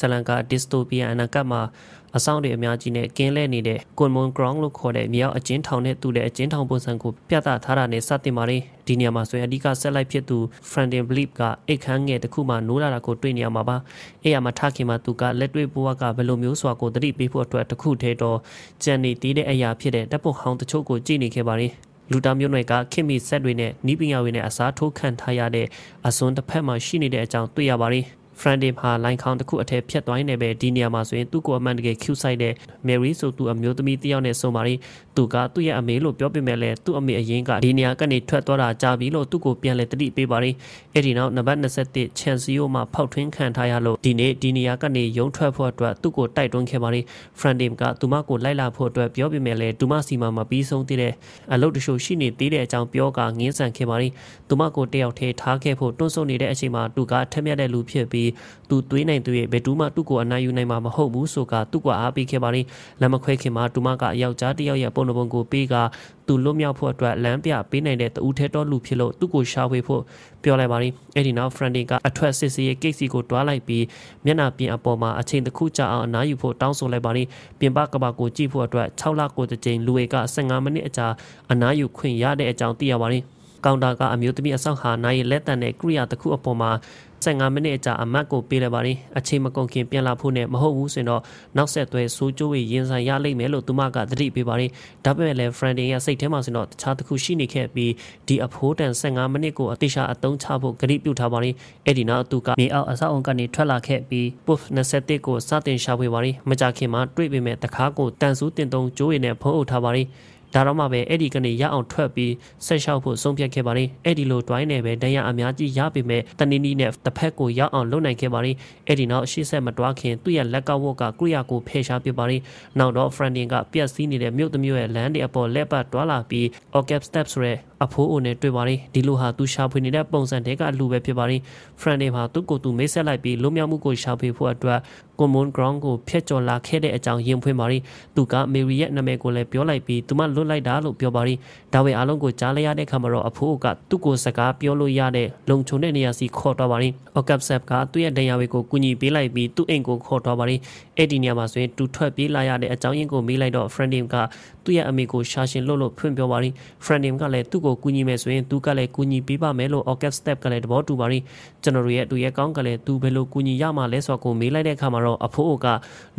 ဆလန်ကာဒစ်စတိုပီယန်အနာဂတ်မှာအဆောင်တွေအများကြီးနဲ့ကင်းလဲနေတဲ့ကွန်မွန်ဂရောင်းလို့ခေါ်တဲ့မြေအောက်အကျဉ်းထောင်နဲ့တူတဲ့အကျဉ်းထောင်ပုံစံကိုပြသထားတာနဲ့စတင်ပါတယ်ဒီနေရာမှာဆိုရင်အဓိကဆက်လိုက်ဖြစ်သူ Frandin Blip ကအိတ်ခန်းငယ်တစ်ခုမှနိုးလာတာကိုတွေ့နေရမှာပါအဲ့ရမှာထခင်မှာသူကလက်တွေ့ဘဝကဘယ်လိုမျိုးစွာကိုတတိပေးဖို့အတွက်တခုထဲတော့ကြံနေသေးတဲ့အရာဖြစ်တဲ့တပ်ပုံဟောင်းတချို့ကိုကြည့်နေခဲ့ပါတယ်လူတာမျိုးနွယ်ကခင်မီဆက်တွေနဲ့နီးပညာတွေနဲ့အစားထိုးခံထားရတဲ့အစွန်းတစ်ဖက်မှာရှိနေတဲ့အကြောင်းတွေ့ရပါတယ်။ Friday ဟာ line count တစ်ခုအထက်ဖြတ်သွားနေပဲဒီနေရာမှာဆိုရင်သူ့ကိုအမှန်တကယ် cue site တဲ့ Mary ဆိုသူအမျိုးသမီးတယောက်နဲ့ဆုံပါရီသူကသူ့ရဲ့အမေလို့ပြောပေမဲ့လည်းသူ့အမေအရင်ကဒီနေရာကနေထွက်သွားတာကြာပြီလို့သူ့ကိုပြန်လဲတတိပေးပါရီအဲ့ဒီနောက်နံပါတ်27 Chansio မှာဖောက်ထွင်းခံထားရလို့ဒီနေ့ဒီနေရာကနေရုံထွက်ဖို့အတွက်သူ့ကိုတိုက်တွန်းခဲ့ပါရီ Friday ကသူမကိုလိုက်လာဖို့အတွက်ပြောပေမဲ့လည်းသူမစီမံမပြီးဆုံးသေးတဲ့အလုပ်တချို့ရှိနေသေးတဲ့အကြောင်းပြောကငင်းဆန်ခဲ့ပါရီသူမကိုတယောက်ထဲထားခဲ့ဖို့တွန်းဆုံနေတဲ့အချိန်မှာသူကထက်မြက်တဲ့လူဖြစ်ပြီးပြီးသူသွေးနိုင်သွေးရဲ့ဘယ်သူမှသူ့ကိုအနိုင်ယူနိုင်မှာမဟုတ်ဘူးဆိုကသူ့ကအားပေးခဲ့ပါလိမ့်လက်မခွဲခင်မှာသူမကယောက်ျားတစ်ယောက်ရဲ့ပုံပုံကိုပေးကသူလွတ်မြောက်ဖို့အတွက်လမ်းပြပေးနိုင်တဲ့တူထဲတော်လူဖြစ်လို့သူ့ကိုရှာဖွေဖို့ပြောလိုက်ပါလိမ့်အဲ့ဒီနောက် Frantic ကအထွက်စစ်စစ်ရဲ့ကိစ္စကိုတွားလိုက်ပြီးမျက်နှာပြင်အပေါ်မှာအချိန်တစ်ခုကြာအောင်အနားယူဖို့တောင်းဆိုလိုက်ပါလိမ့်ပြင်ပကဘာကိုကြည့်ဖို့အတွက်6လကိုတစ်ကြိမ်လူဝေက15မိနစ်အကြာအနားယူခွင့်ရတဲ့အကြောင်းသိရပါလိမ့်ကောင်တာကအမျိုးသမီးအဆောင်ဟာနိုင်လက်တန်တဲ့ကိရိယာတစ်ခုအပေါ်မှာ15မိနစ်အကြာအမတ်ကိုပေးလိုက်ပါတယ်အချိန်မကုန်ခင်ပြန်လာဖို့နဲ့မဟုတ်ဘူးဆိုရင်တော့နောက်ဆက်သွဲဆိုးကျိုးဝေရင်ဆိုင်ရလိမ့်မယ်လို့သူမကသတိပေးပါတယ်ဒါပေမဲ့လည်း Friday ရဲ့စိတ်ထဲမှာဆိုရင်တော့တခြားတစ်ခုရှိနေခဲ့ပြီးဒီအဖိုးတန်15မိနစ်ကိုအတိအကျအသုံးချဖို့ကတိပြုထားပါတယ်အဲ့ဒီနောက်သူကမြေအောက်အဆောက်အုံကနေထွက်လာခဲ့ပြီး Puff 27ကိုစတင်ရှာဖွေပါတယ်မကြခင်မှာတွေ့ပေမဲ့တခါကိုတန်ဆူးတင်တုံးကျိုးရည်နဲ့ဖုံးအုပ်ထားပါတယ်ဒါတော့မှပဲအဲ့ဒီကနေရအောင်ထွက်ပြီးဆက်လျှောက်ဖို့ဆုံးဖြတ်ခဲ့ပါတယ်အဲ့ဒီလိုတွိုင်းနေပဲဒဏ်ရာအများကြီးရပေမဲ့တနင်းနီးနဲ့တစ်ဖက်ကိုရအောင်လုပ်နိုင်ခဲ့ပါတယ်အဲ့ဒီနောက်ရှေ့ဆက်မတွားခင်သူ့ရဲ့လက်ကဝတ်ကကရိယာကိုဖယ်ရှားပြပါတယ်နောက်တော့ Frandin ကပြက်စီးနေတဲ့မြို့တစ်မြို့ရဲ့လမ်းတွေအပေါ်လက်ပတ်တွားလာပြီး Orchestra Step ဆိုတဲ့အဖိုးအိုနဲ့တွေ့ပါရင်ဒီလိုဟာသူရှာဖွေနေတဲ့ပုံစံတဲကအလူပဲဖြစ်ပါရင် friend တွေမှာသူ့ကိုယ်သူမိတ်ဆက်လိုက်ပြီးလွတ်မြောက်မှုကိုရှာဖွေဖို့အတွက် common ground ကိုဖျက်ကျော်လာခဲ့တဲ့အကြောင်းရင်ဖွင့်ပါရင်သူကမေရီရဲ့နာမည်ကိုလည်းပြောလိုက်ပြီးသူမလွတ်လိုက်တာလို့ပြောပါရင်ဒါပေအားလုံးကိုကြားလိုက်ရတဲ့အခါမှာတော့အဖိုးအိုကသူ့ကိုယ်စကားပြောလို့ရတဲ့လုံခြုံတဲ့နေရာစီခေါ်တော့ပါရင် Okap Sap ကသူ့ရဲ့ဒဏ်ရာတွေကိုကူညီပေးလိုက်ပြီးသူ့အိမ်ကိုခေါ်တော့ပါရင်အဲ့ဒီနေရာမှာဆိုရင်သူထွက်ပြေးလာရတဲ့အကြောင်းရင်းကိုမေးလိုက်တော့ friend ကသူ့ရဲ့အမေကိုရှာရှင်လို့လို့ဖွင့်ပြောပါရင် friend ကလည်းသူ့ကိုကူညီမယ်ဆိုရင်သူကလည်းကူညီပေးပါမယ်လို့ Orchid Step ကလည်းသဘောတူပါရင်ကျွန်တော်တို့ရဲ့အတူရဲ့ကောင်းကလည်းသူဘယ်လိုကူညီရမှာလဲဆိုတာကိုမေးလိုက်တဲ့အခါမှာတော့အဖိုးက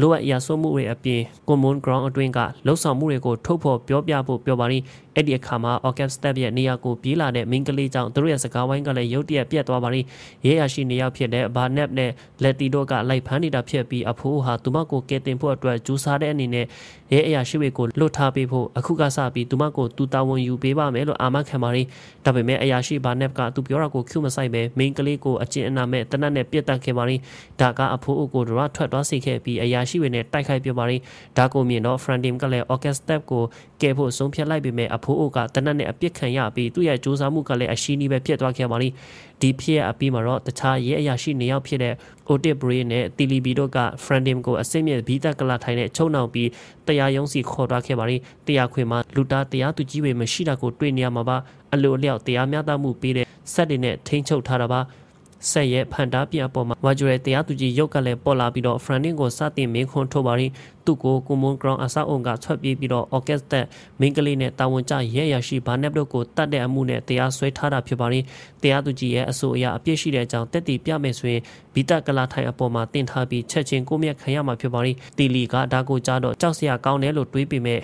လိုအပ်အရာဆွမှုတွေအပြင် Common Ground အတွင်းကလှုပ်ဆောင်မှုတွေကိုထုတ်ဖော်ပြောပြဖို့ပြောပါရင်အဲ့ဒီအခါမှာ Orcam Step ရဲ့နေရာကိုပြေးလာတဲ့ main ကလေးကြောင့်သူတို့ရဲ့စကားဝိုင်းကလည်းရုတ်တရက်ပြတ်သွားပါရင်ရဲရရှိနေရောက်ဖြစ်တဲ့ Barnett နဲ့ Letty တို့ကလိုက်ဖမ်းနေတာဖြစ်ပြီးအဖိုးဟာသူမကိုကယ်တင်ဖို့အတွက်ကြိုးစားတဲ့အနေနဲ့ရဲအရာရှိတွေကိုလွတ်ထားပေးဖို့အခုကစပြီးသူမကိုသူတာဝန်ယူပေးပါမယ်လို့အာမခံပါရင်ဒါပေမဲ့အရာရှိ Barnett ကသူပြောတာကို cue မဆိုင်ပဲ main ကလေးကိုအကျဉ်းအနာမဲ့တနတ်နဲ့ပြစ်တက်ခဲ့ပါရင်ဒါကအဖိုးအုပ်ကိုတော့ထွက်သွားစေခဲ့ပြီးအရာရှိတွေနဲ့တိုက်ခိုက်ပြပါရင်ဒါကိုမြင်တော့ Frantim ကလည်း Orchestra ကိုကယ်ဖို့ဆုံးဖြတ်လိုက်ပေမဲ့အဖိုးဖိုးအိုကတနက်နဲ့အပြစ်ခံရပြီးသူ့ရဲ့စူးစမ်းမှုကလည်းအရှိနီးပဲဖြစ်သွားခဲ့ပါလိမ့်ဒီဖြစ်ရအပြီးမှာတော့တခြားရဲအရာရှိနေရောက်ဖြစ်တဲ့ Otis Bray နဲ့ Tilibi တို့က Frandim ကိုအစစ်မြစ်ဘီတက်ကလာထိုင်နဲ့ချုပ်နှောင်ပြီးတရားရုံးစီခေါ်သွားခဲ့ပါလိမ့်တရားခွင်မှာလူသားတရားသူကြီးတွေမရှိတာကိုတွေ့နေရမှာပါအလိုအလျောက်တရားမျှတမှုပေးတဲ့စက်တွေနဲ့ထိန်းချုပ်ထားတာပါဆက်ရဲ့ဖန်တာပြအပေါ်မှာဝါကျူရဲတရားသူကြီးရုပ်ကလည်းပေါ်လာပြီးတော့ Franning ကိုစတင်မင်းခွန်းထုတ်ပါရင်သူ့ကိုကွန်မွန် ground အဆောက်အုံကထွက်ပြေးပြီးတော့ orchestra မင်းကလေးနဲ့တာဝန်ကျရဲရရှိဘာနက်တို့ကိုတတ်တဲ့အမှုနဲ့တရားစွဲထားတာဖြစ်ပါရင်တရားသူကြီးရဲ့အဆိုအရအပြစ်ရှိတဲ့အကြောင်းတက်တည်ပြမယ်ဆိုရင်ဘီတကလာထိုင်အပေါ်မှာတင်ထားပြီးချက်ချင်းကိုမြက်ခံရမှာဖြစ်ပါရင်တီလီကဒါကိုကြားတော့ကြောက်စရာကောင်းတယ်လို့တွေးပေမဲ့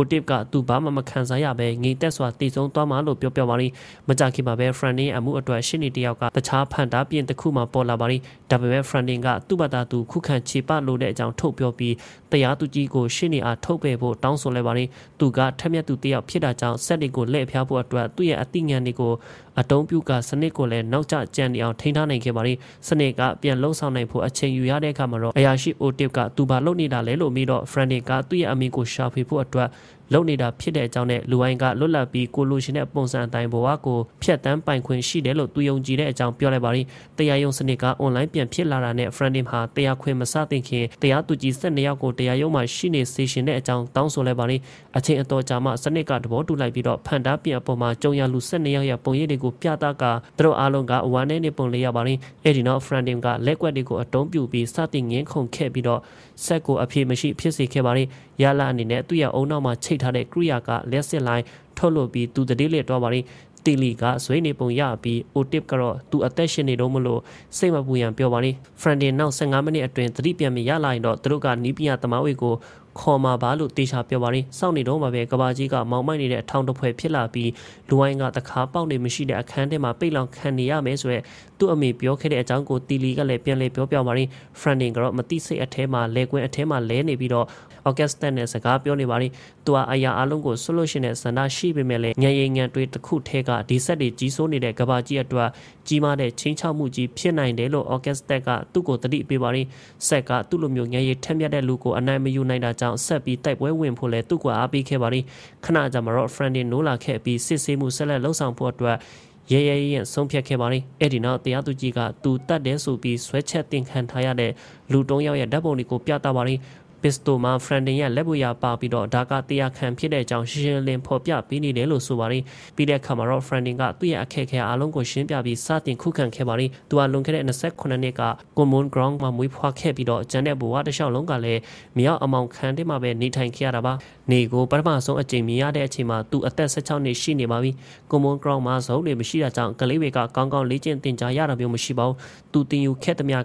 Otip ကသူဘာမှမခံစားရဘဲငိတ်သက်စွာတည်ဆုံသွားမှလို့ပြောပြပါရင်းမကြခင်မှာပဲ Franklin အမှုအတွက်ရှင်းနေတယောက်ကတခြားဖန်တာပြင်တစ်ခုမှပေါ်လာပါရင်းဒါပေမဲ့ Franklin ကသူ့ဘာသာသူခုခံခြေပလို့တဲ့အကြောင်းထုတ်ပြောပြီးတရားသူကြီးကိုရှင်းနေအားထုတ်ပယ်ဖို့တောင်းဆိုလိုက်ပါရင်းသူကထက်မြက်သူတယောက်ဖြစ်တာကြောင့်ဆက်တွေကိုလက်ဖျားဖို့အတွက်သူ့ရဲ့အသိဉာဏ်တွေကိုအတုံးပြုကစနစ်ကိုလည်းနောက်ကျကြံနေအောင်ထိန်းထားနိုင်ခဲ့ပါရင်းစနစ်ကပြန်လှုပ်ဆောင်နိုင်ဖို့အချိန်ယူရတဲ့အခါမှာတော့အရာရှိ Otip ကသူဘာလုပ်နေတာလဲလို့ပြီးတော့ Franklin ကသူ့ရဲ့အမိကိုရှာဖွေဖို့အတွက်လုပ်နေတာဖြစ်တဲ့အကြောင်းနဲ့လူဝိုင်းကလွတ်လပ်ပြီးကိုလိုရှင်တဲ့ပုံစံအတိုင်းဘဝကိုဖျက်တမ်းပိုင်ခွင့်ရှိတယ်လို့သူယုံကြည်တဲ့အကြောင်းပြောလိုက်ပါရင်တရားရုံးစနစ်ကအွန်လိုင်းပြန်ဖြစ်လာတာနဲ့ Friendim ဟာတရားခွင်မစတင်ခင်တရားသူကြီး၁၂ယောက်ကိုတရားရုံးမှာရှိနေစေရှင်တဲ့အကြောင်းတောင်းဆိုလိုက်ပါရင်အချိန်အတော်ကြာမှစနစ်ကသဘောတူလိုက်ပြီးတော့ဖန်တားပြင်အပေါ်မှာကြုံရလူ၁၂ယောက်ရဲ့ပုံရိပ်တွေကိုပြသကသူတို့အားလုံးကအဝမ်းနဲ့နေပုံလေးရပါရင်အဲ့ဒီနောက် Friendim ကလက်ကွက်တွေကိုအတုံးပြူပြီးစတင်ငင်းခုန်ခဲ့ပြီးတော့ဆက်ကိုအပြည့်မရှိဖြစ်စေခဲ့ပါရင်ရလာအနေနဲ့သူ့ရဲ့အုံနောက်မှာမှာချိတ်ထားတဲ့ကရိယာကလက်စစ်လိုင်းထွက်လွတ်ပြီးသူတတိလက်တော့ပါရင်တီလီကဇွေးနေပုံရပြီးအိုတစ်ကတော့သူအသက်ရှင်နေတော့မလို့စိတ်မပူရန်ပြောပါလိဖရန်ဒင်နောက်15မိနစ်အတွင်းသတိပြန်မရလာရင်တော့သူတို့ကနီးပြသမားဝေကိုခေါ်မှာပါလို့တေချာပြောပါတယ်စောင့်နေတော့မှာပဲကဘာကြီးကမောင်မိုက်နေတဲ့အထောင်တစ်ဖွဲ့ဖြစ်လာပြီးလူဝိုင်းကတခါပေါက်နေမရှိတဲ့အခန်းထဲမှာပိတ်လောင်ခံနေရမယ်ဆိုရက်သူ့အမေပြောခဲ့တဲ့အကြောင်းကိုတီလီကလည်းပြန်လည်ပြောပြပါတယ် Franning ကတော့မသိစိတ်အထဲမှာလဲကွင်းအထဲမှာလဲနေပြီးတော့ Augustan နဲ့စကားပြောနေပါတယ်သူကအရာအလုံးကိုဆွလို့ရှင်တဲ့ဆန္ဒရှိပေမဲ့လည်းငယ်ရင်ငယ်တွေတစ်ခုထဲကဒီဆက်တွေကြီးစိုးနေတဲ့ကဘာကြီးအတွက်ကြီးမားတဲ့ချင်းချောက်မှုကြီးဖြစ်နိုင်တယ်လို့ Augustan ကသူ့ကိုတတိပေးပါတယ်ဆက်ကသူ့လိုမျိုးငယ်ရင်ထက်မြက်တဲ့လူကိုအနိုင်မယူနိုင်တာကြောင့်ဆက်ပြီးတိုက်ပွဲဝင်ဖို့လဲသူ့ကွာအားပေးခဲ့ပါလိမ့်ခဏကြာမှာတော့ Friendly နိုးလာခဲ့ပြီးစစ်ဆေးမှုဆက်လက်လှုပ်ဆောင်ဖို့အတွက်ရဲရဲရဲဆုံးဖြတ်ခဲ့ပါလိမ့်အဲ့ဒီနောက်တရားသူကြီးကသူတတ်တယ်ဆိုပြီးဆွဲချက်တင်ခံထားရတဲ့လူတုံးယောက်ရဲ့ဓာတ်ပုံတွေကိုပြသပါလိမ့်ပစ္စတိုမှာဖရန်တင်ရဲ့လက်ပွေရာပါပြီးတော့ဒါကတရားခံဖြစ်တဲ့အကြောင်းရှင်းရှင်းလင်းဖော်ပြပေးနေတယ်လို့ဆိုပါတယ်ပြီးတဲ့အခါမှာတော့ဖရန်တင်ကသူ့ရဲ့အခက်အခဲအားလုံးကိုရှင်းပြပြီးစတင်ခုခံခဲ့ပါတယ်သူကလွန်ခဲ့တဲ့29နှစ်ကကွန်မွန်ဂရောင်းမှာမွေးဖွားခဲ့ပြီးတော့ဂျန်တဲ့ဘဝတစ်လျှောက်လုံးကလည်းမြောက်အမောင်ခံတဲ့မှာပဲနေထိုင်ခဲ့ရတာပါနေကိုပထမဆုံးအကြိမ်မြင်ရတဲ့အချိန်မှာသူအသက်16နှစ်ရှိနေပါပြီကွန်မွန်ဂရောင်းမှာဇုံးတွေမရှိတာကြောင့်ကလေးတွေကကောင်းကောင်းလေ့ကျင့်သင်ကြားရတာမျိုးမရှိပါဘူးသူတင်ယူခဲ့သမျှက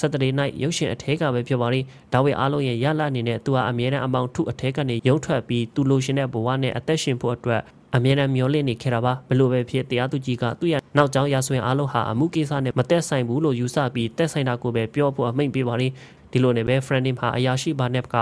Saturday night ရုပ်ရှင်အထက်ကပဲဖြစ်ပါလိမ့်ဒါဝိအားလုံးရဲ့ရလအနေနဲ့သူဟာအမြဲတမ်းအမောင်ထုအထက်ကနေရုံထွက်ပြီးသူလိုရှင်တဲ့ဘဝနဲ့အသက်ရှင်ဖို့အတွက်အမြဲတမ်းမျောလင့်နေခဲ့တာပါဘလို့ပဲဖြစ်တရားသူကြီးကသူ့ရဲ့နောက်ကြောင်းရာဇဝင်အားလုံးဟာအမှုကိစ္စနဲ့မသက်ဆိုင်ဘူးလို့ယူဆပြီးတက်ဆိုင်တာကိုပဲပြောဖို့အမိန့်ပေးပါတယ်ဒီလိုနဲ့ပဲ friending ဟာအရာရှိဘာနက်က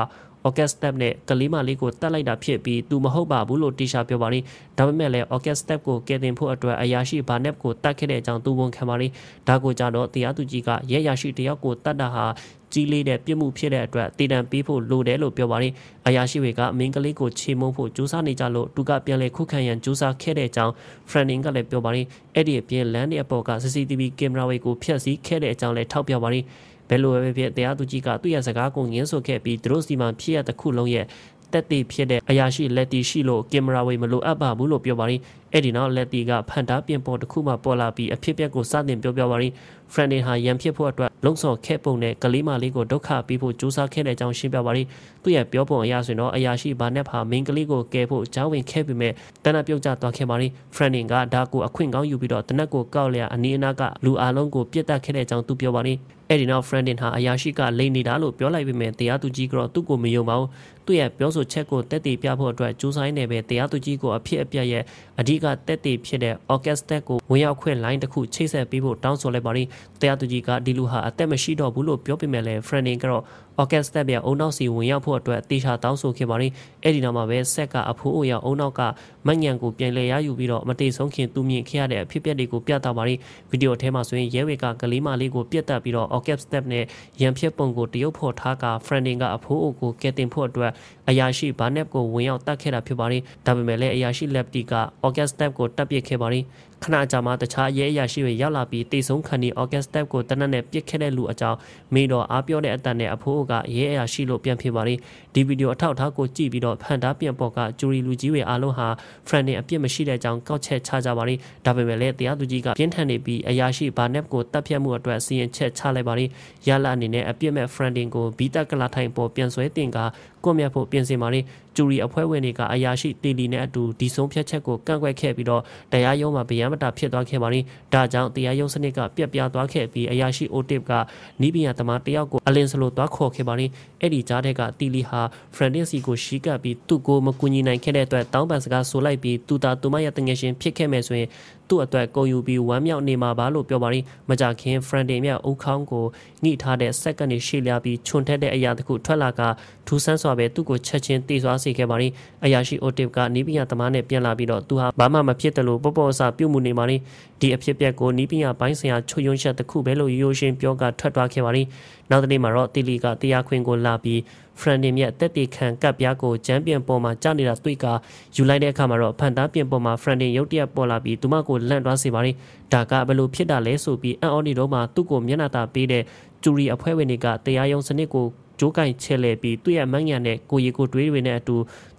Orchid Snap နဲ့ကလေးမလေးကိုတတ်လိုက်တာဖြစ်ပြီးသူမဟုတ်ပါဘူးလို့တီရှာပြောပါလိမ့်ဒါပေမဲ့လည်း Orchid Snap ကိုကယ်တင်ဖို့အတွက်အရာရှိ Barnett ကိုတတ်ခဲ့တဲ့အကြောင်းသူဝန်ခံပါလိမ့်ဒါကိုကြတော့တရားသူကြီးကရဲရရှိတယောက်ကိုတတ်တာဟာကြီးလေးတဲ့ပြစ်မှုဖြစ်တဲ့အတွက်တည်တံပေးဖို့လိုတယ်လို့ပြောပါလိမ့်အရာရှိတွေကမင်းကလေးကိုချေမှုန်းဖို့ကြိုးစားနေကြလို့သူကပြန်လည်ခုခံရန်ကြိုးစားခဲ့တဲ့အကြောင်း Franning ကလည်းပြောပါလိမ့်အဲ့ဒီအပြင်လမ်းတွေအပေါ်က CCTV ကင်မရာတွေကိုဖျက်ဆီးခဲ့တဲ့အကြောင်းလည်းထောက်ပြပါလိမ့်ဘယ်လိုပဲဖြစ်တရားသူကြီးကသူ့ရဲ့စကားကိုငင်းဆိုခဲ့ပြီးသူတို့စီမံဖြစ်ရတဲ့ခုလုံးရဲ့တက်တည်ဖြစ်တဲ့အရာရှိလက်တီရှိလို့ကင်မရာဝေမလိုအပ်ပါဘူးလို့ပြောပါရင်အဲ့ဒီနောက်လက်တီကဖန်တာပြင်ပေါ်တစ်ခုမှပေါ်လာပြီးအဖြစ်အပျက်ကိုစတင်ပြောပြပါရင် Frandin ဟာရန်ဖြစ်ဖို့အတွက်လုံဆော်ခဲ့ပုံနဲ့ကလေးမလေးကိုဒုက္ခပေးဖို့ကြိုးစားခဲ့တဲ့အကြောင်းရှင်းပြပါရင်သူ့ရဲ့ပြောပုံအရဆိုရင်တော့အရာရှိဘာနက်ဟာမင်းကလေးကိုကယ်ဖို့ကြောင်းဝင်ခဲ့ပေမဲ့တနက်ပြုတ်ကျသွားခဲ့ပါရင် Frandin ကဒါကိုအခွင့်ကောင်းယူပြီးတော့တနက်ကိုကောက်လျက်အနီးအနားကလူအလုံးကိုပြစ်တက်ခဲ့တဲ့အကြောင်းသူပြောပါရင်အဲ့ဒီနောက် Franklin ဟာအရာရှိကလိန်နေတာလို့ပြောလိုက်ပေမဲ့တရားသူကြီးကတော့သူ့ကိုမယုံပါဘူးသူ့ရဲ့ပြောဆိုချက်ကိုတက်တည်ပြဖို့အတွက်ကြိုးစားနေပေတရားသူကြီးကိုအဖြစ်အပျက်ရဲ့အဓိကတက်တည်ဖြစ်တဲ့ orchestra ကိုဝင်ရောက်ခွင့်လိုင်းတစ်ခုချိတ်ဆက်ပေးဖို့တောင်းဆိုလိုက်ပါရင်တရားသူကြီးကဒီလူဟာအသက်မရှိတော့ဘူးလို့ပြောပေမဲ့လည်း Franning ကတော့ orchestra ရဲ့အုံနောက်စီဝင်ရောက်ဖို့အတွက်တေချာတောင်းဆိုခဲ့ပါရင်အဲ့ဒီနောက်မှာပဲဆက်ကအဖိုးအိုရောက်အုံနောက်ကမညံကိုပြန်လဲရယူပြီးတော့မတိဆုံးခင်သူမြင်ခဲ့ရတဲ့အဖြစ်အပျက်တွေကိုပြသပါရင်ဗီဒီယိုထဲမှာဆိုရင်ရဲဝေကကလေးမလေးကိုပြတ်တက်ပြီးတော့ orchestra နဲ့ရံဖြက်ပုံကိုတရုပ်ဖော်ထားက Franning ကအဖိုးအိုကိုကဲတင်ဖို့အတွက်ကအရာရှိဘာနက်ကိုဝင်ရောက်တတ်ခဲ့တာဖြစ်ပါတယ်ဒါပေမဲ့လည်းအရာရှိလက်တီက August Step ကိုတပ်ပစ်ခဲ့ပါတယ်ခဏကြာမှတခြားရဲအရာရှိတွေရောက်လာပြီးတေဆုံးခန်ဒီအော်ဂတ်စတက်ကိုတနက်နဲ့ပြစ်ခဲ့တဲ့လူအကြောင်းမေတော်အားပြောတဲ့အတန်နဲ့အဖိုးကရဲအရာရှိလို့ပြန်ဖြေပါလိဒီဗီဒီယိုအထောက်အထားကိုကြည့်ပြီးတော့ဖန်တာပြန်ပေါ်ကဂျူရီလူကြီးတွေအားလုံးဟာ friendly အပြစ်မရှိတဲ့အကြောင်းကောက်ချက်ချကြပါလိဒါပေမဲ့လည်းတရားသူကြီးကပြင်းထန်နေပြီးအရာရှိဘာနက်ကိုတပ်ဖြတ်မှုအတွက်စီရင်ချက်ချလိုက်ပါလိရလာအနေနဲ့အပြစ်မဲ့ friending ကိုဘီတက်ကလာထိုင်ပေါ်ပြန်ဆွဲတင်ကကွန်မြတ်ဖို့ပြင်ဆင်ပါလိဂျူရီအဖွဲ့ဝင်တွေကအရာရှိတီလီနဲ့အတူဒီဆုံးဖြတ်ချက်ကိုကန့်ကွက်ခဲ့ပြီးတော့တရားရုံးမှာဗျံမတဖြစ်သွားခဲ့ပါတယ်။ဒါကြောင့်တရားရုံးစနစ်ကပြက်ပြားသွားခဲ့ပြီးအရာရှိ OTIP ကနီးပညာသမားတယောက်ကိုအလင်းစလိုသွားခေါ်ခဲ့ပါတယ်။အဲ့ဒီကြားတဲ့ကတီလီဟာ Fernandez ကိုရှီးကပ်ပြီးသူ့ကိုမကူညီနိုင်ခဲ့တဲ့အတွက်တောင်းပန်စကားဆိုလိုက်ပြီးသူတာသူမရဲ့တငယ်ချင်းဖြစ်ခဲ့မယ်ဆိုရင်သူ့အတွက်ကုန်ယူပြီးဝမ်းမြောက်နေမှာပါလို့ပြောပါရင်းမကြခင် Frantin မြအုပ်ခေါင်းကိုညှိထားတဲ့စက္ကန့်တွေရှေ့လျားပြီးခြုံထက်တဲ့အရာတစ်ခုထွက်လာကထူးဆန်းစွာပဲသူ့ကိုချက်ချင်းတိသွားစေခဲ့ပါရင်းအရာရှိ Otip ကနီးပညာသမားနဲ့ပြန်လာပြီးတော့သူဟာဘာမှမဖြစ်တယ်လို့ပေါ့ပေါ့ဆပြုတ်မှုနေပါရင်းဒီအဖြစ်ပြက်ကိုနီးပညာပိုင်းဆိုင်ရာချွတ်ယွန်းချက်တစ်ခုပဲလို့ရိုးရှင်းပြောကထွက်သွားခဲ့ပါသည်။နောက်တစ်နေ့မှာတော့တီလီကတရားခွင်ကိုလာပြီးဖရန်ဒင်ရဲ့တက်တီခံကပ်ပြားကိုချန်ပီယံပေါ်မှာကြာနေတာတွေ့ကယူလိုက်တဲ့အခါမှာတော့ဖန်သားပြင်ပေါ်မှာဖရန်ဒင်ရုတ်တရက်ပေါ်လာပြီးသူမကိုလန့်သွားစေပါသည်။ဒါကဘယ်လိုဖြစ်တာလဲဆိုပြီးအန်အော်နီတို့မှသူ့ကိုမျက်နှာသာပေးတဲ့ကျူရီအဖွဲ့ဝင်တွေကတရားရုံးစနစ်ကိုကြိုးကင်ချဲ့လဲပြီးသူ့ရဲ့မန့်ညာနဲ့ကိုရီကိုတွေးတွေနဲ့အတူ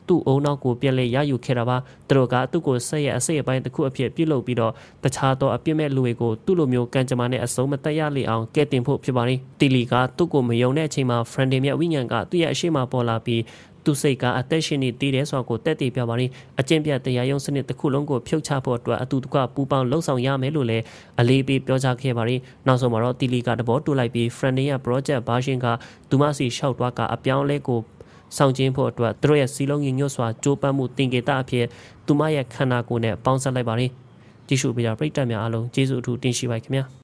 သူ့အုံနောက်ကိုပြန်လဲရယူခဲ့တာပါသူတို့ကသူ့ကိုဆက်ရဲ့အစိတ်အပိုင်းတစ်ခုအဖြစ်ပြုတ်လုပြီးတော့တခြားသောအပြစ်မဲ့လူတွေကိုသူ့လိုမျိုးကံကြမ္မာနဲ့အစုံမတက်ရလေအောင်ကဲတင်ဖို့ဖြစ်ပါတယ်တီလီကသူ့ကိုမယုံတဲ့အချိန်မှာ friendly မြတ်ဝိညာဉ်ကသူ့ရဲ့အရှိမပေါ်လာပြီးသူစိတ်ကအသက်ရှင်နေသေးတယ်ဆိုတာကိုတက်တည်ပြပါရင်အကျင့်ပြတရားရုံးစနစ်တစ်ခုလုံးကိုဖြုတ်ချဖို့အတွက်အတူတကွပူးပေါင်းလှုပ်ဆောင်ရမယ်လို့လည်းအလေးပေးပြောကြားခဲ့ပါရင်နောက်ဆုံးမှာတော့တီလီကတဘောတူလိုက်ပြီး Frontier Project Version ကဒူမစီရှောက်သွားကအပြောင်းလဲကိုဆောင်ကျင်းဖို့အတွက်သူတို့ရဲ့စီလုံးညွတ်စွာကြိုးပမ်းမှုတင်ကေတအဖြစ်သူမရဲ့ခန္ဓာကိုယ်နဲ့ပေါင်းစပ်လိုက်ပါရင်ကြည့်ရှုပေးကြပရိသတ်များအားလုံးကျေးဇူးအထူးတင်ရှိပါခင်ဗျာ။